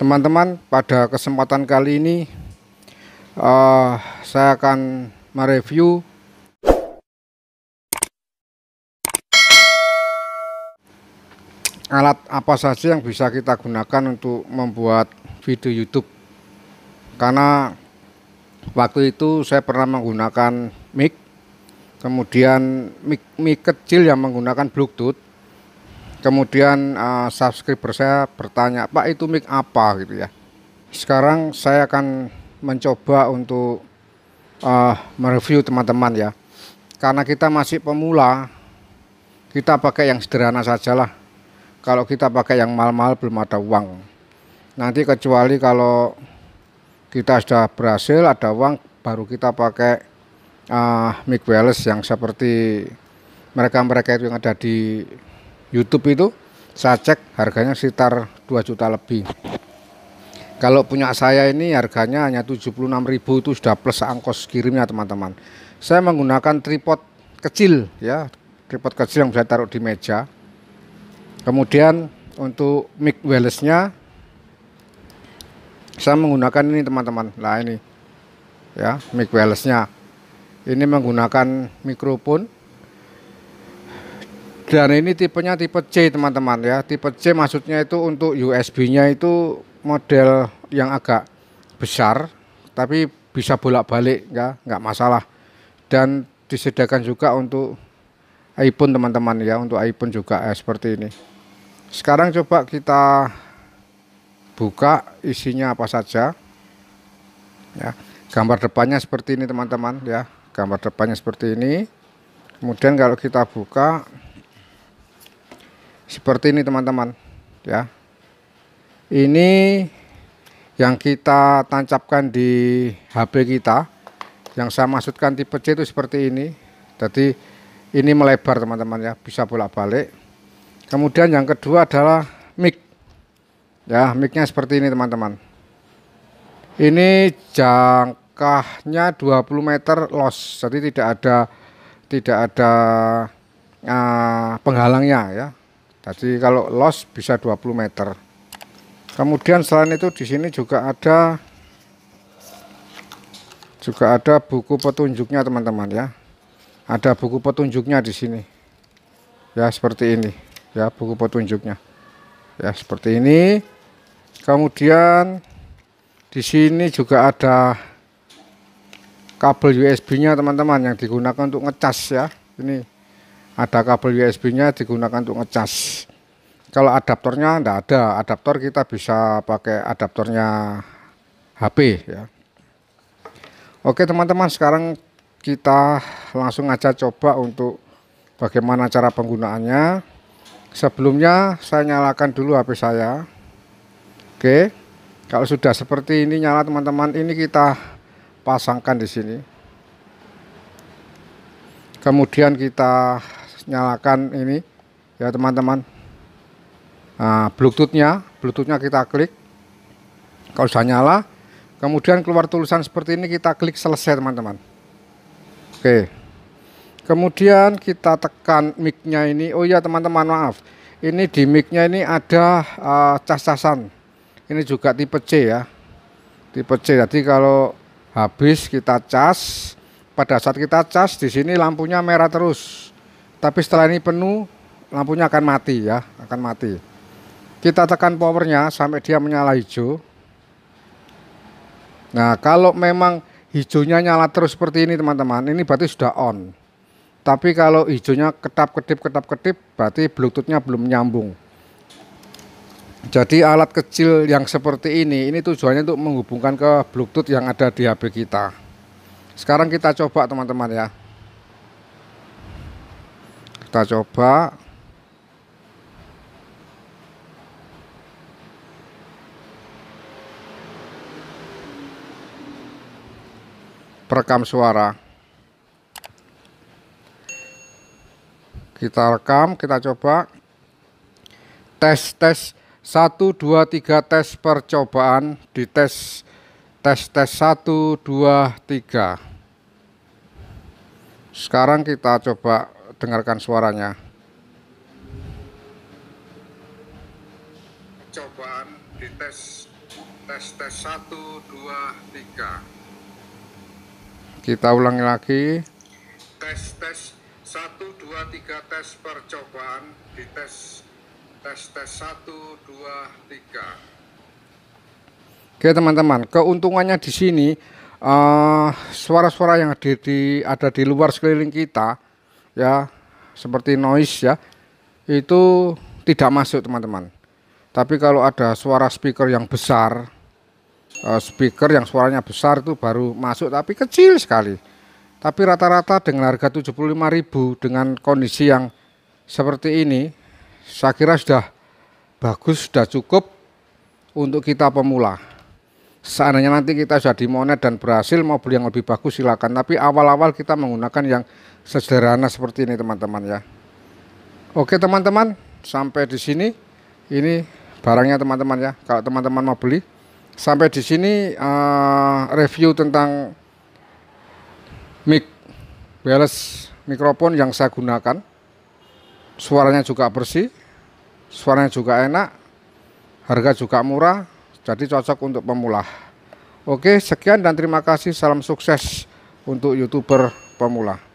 teman-teman pada kesempatan kali ini uh, saya akan mereview alat apa saja yang bisa kita gunakan untuk membuat video YouTube karena waktu itu saya pernah menggunakan mic kemudian mic, mic kecil yang menggunakan bluetooth kemudian uh, subscriber saya bertanya Pak itu mic apa gitu ya sekarang saya akan mencoba untuk uh, mereview teman-teman ya karena kita masih pemula kita pakai yang sederhana sajalah kalau kita pakai yang mal-mal belum ada uang nanti kecuali kalau kita sudah berhasil ada uang baru kita pakai uh, mic wireless yang seperti mereka-mereka itu yang ada di YouTube itu saya cek harganya sekitar 2 juta lebih kalau punya saya ini harganya hanya 76.000 itu sudah plus angkos kirimnya teman-teman saya menggunakan tripod kecil ya tripod kecil yang bisa taruh di meja kemudian untuk mic wirelessnya saya menggunakan ini teman-teman nah ini ya mic wirelessnya ini menggunakan mikrofon dan ini tipenya tipe C teman-teman ya. Tipe C maksudnya itu untuk USB-nya itu model yang agak besar tapi bisa bolak-balik ya, enggak masalah. Dan disediakan juga untuk iPhone teman-teman ya, untuk iPhone juga ya, seperti ini. Sekarang coba kita buka isinya apa saja. Ya, gambar depannya seperti ini teman-teman ya. Gambar depannya seperti ini. Kemudian kalau kita buka seperti ini teman-teman ya ini yang kita tancapkan di HP kita yang saya maksudkan tipe C itu seperti ini jadi ini melebar teman-teman ya bisa bolak-balik kemudian yang kedua adalah mic ya micnya seperti ini teman-teman ini jangkahnya 20 meter los jadi tidak ada tidak ada uh, penghalangnya ya Tadi kalau los bisa 20 meter. Kemudian selain itu di sini juga ada juga ada buku petunjuknya teman-teman ya. Ada buku petunjuknya di sini. Ya seperti ini ya buku petunjuknya. Ya seperti ini. Kemudian di sini juga ada kabel USB-nya teman-teman yang digunakan untuk ngecas ya. Ini ada kabel USB-nya digunakan untuk ngecas. Kalau adaptornya enggak ada, adaptor kita bisa pakai adaptornya HP ya. Oke teman-teman, sekarang kita langsung aja coba untuk bagaimana cara penggunaannya. Sebelumnya saya nyalakan dulu HP saya. Oke. Kalau sudah seperti ini nyala teman-teman, ini kita pasangkan di sini. Kemudian kita nyalakan ini ya teman-teman nah, bluetoothnya bluetoothnya kita klik kalau sudah nyala kemudian keluar tulisan seperti ini kita klik selesai teman-teman oke kemudian kita tekan micnya ini oh ya teman-teman maaf ini di micnya ini ada uh, cas-casan ini juga tipe C ya tipe C jadi kalau habis kita cas pada saat kita cas di sini lampunya merah terus tapi setelah ini penuh, lampunya akan mati ya, akan mati. Kita tekan powernya sampai dia menyala hijau. Nah, kalau memang hijaunya nyala terus seperti ini teman-teman, ini berarti sudah on. Tapi kalau hijaunya ketap-ketip, ketap-ketip, berarti bluetoothnya belum nyambung. Jadi alat kecil yang seperti ini, ini tujuannya untuk menghubungkan ke bluetooth yang ada di HP kita. Sekarang kita coba teman-teman ya kita coba perekam suara kita rekam kita coba tes tes 1 2 3 tes percobaan di tes tes tes 1 2 3 sekarang kita coba dengarkan suaranya. Cobaan di tes tes tes 1 2 3. Kita ulangi lagi. Tes tes 1 2 3 tes percobaan di tes tes tes 1 2 3. Oke teman-teman, keuntungannya di sini eh, suara-suara uh, yang ada di, ada di luar sekeliling kita ya seperti noise ya itu tidak masuk teman-teman. Tapi kalau ada suara speaker yang besar, eh, speaker yang suaranya besar itu baru masuk tapi kecil sekali. Tapi rata-rata dengan harga 75.000 dengan kondisi yang seperti ini saya kira sudah bagus, sudah cukup untuk kita pemula seandainya nanti kita sudah monet dan berhasil mau beli yang lebih bagus silakan tapi awal-awal kita menggunakan yang sederhana seperti ini teman-teman ya oke teman-teman sampai di sini ini barangnya teman-teman ya kalau teman-teman mau beli sampai di sini uh, review tentang mic wireless mikrofon yang saya gunakan suaranya juga bersih suaranya juga enak harga juga murah jadi cocok untuk pemula. Oke, sekian dan terima kasih. Salam sukses untuk YouTuber pemula.